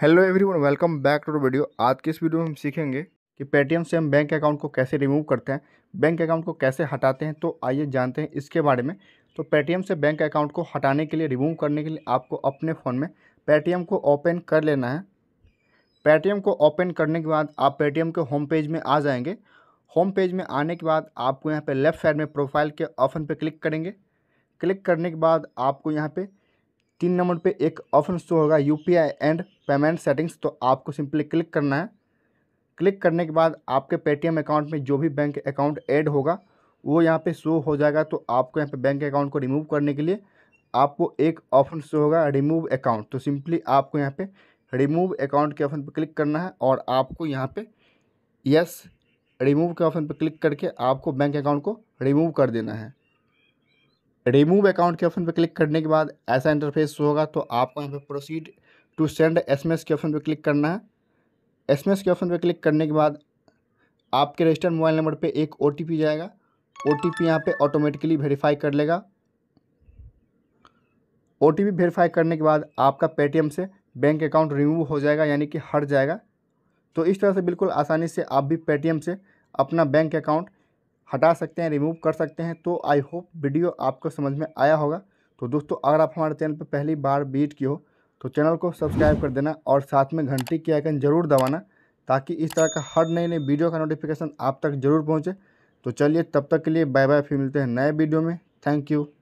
hello everyone welcome back to video आज के इस वीडियो में हम सीखेंगे कि पेटीएम से हम बैंक अकाउंट को कैसे रिमूव करते हैं बैंक अकाउंट को कैसे हटाते हैं तो आइए जानते हैं इसके बारे में तो पेटीएम से बैंक अकाउंट को हटाने के लिए रिमूव करने के लिए आपको अपने फ़ोन में पेटीएम को ओपन कर लेना है पेटीएम को ओपन करने के बाद आप पेटीएम के होम पेज में आ जाएंगे होम पेज में आने के बाद आपको यहाँ पर लेफ्ट साइड में प्रोफाइल के ऑप्शन पर क्लिक करेंगे क्लिक करने के बाद आपको यहाँ पर तीन नंबर पे एक ऑप्शन शो होगा यूपीआई एंड पेमेंट सेटिंग्स तो आपको सिंपली क्लिक करना है क्लिक करने के बाद आपके पेटीएम अकाउंट में जो भी बैंक अकाउंट ऐड होगा वो यहाँ पे शो हो जाएगा तो आपको यहाँ पे बैंक अकाउंट को रिमूव करने के लिए आपको एक ऑप्शन शो होगा रिमूव अकाउंट तो सिंपली आपको यहाँ पे रिमूव अकाउंट के ऑप्शन पर क्लिक करना है और आपको यहाँ पे यस रिमूव के ऑप्शन पर क्लिक करके आपको बैंक अकाउंट को रिमूव कर देना है रिमूव अकाउंट के ऑप्शन पर क्लिक करने के बाद ऐसा इंटरफेस होगा तो आपको यहाँ पर प्रोसीड टू सेंड एसएमएस के ऑप्शन पर क्लिक करना है एसएमएस के ऑप्शन पर क्लिक करने के बाद आपके रजिस्टर्ड मोबाइल नंबर पे एक ओ जाएगा ओ टी पी यहाँ पर ऑटोमेटिकली वेरीफाई कर लेगा ओ टी वेरीफाई करने के बाद आपका पेटीएम से बैंक अकाउंट रिमूव हो जाएगा यानी कि हट जाएगा तो इस तरह से बिल्कुल आसानी से आप भी पेटीएम से अपना बैंक अकाउंट हटा सकते हैं रिमूव कर सकते हैं तो आई होप वीडियो आपको समझ में आया होगा तो दोस्तों अगर आप हमारे चैनल पर पहली बार बीट की हो तो चैनल को सब्सक्राइब कर देना और साथ में घंटी की आइकन ज़रूर दबाना ताकि इस तरह का हर नई नई वीडियो का नोटिफिकेशन आप तक ज़रूर पहुँचे तो चलिए तब तक के लिए बाय बाय फिर मिलते हैं नए वीडियो में थैंक यू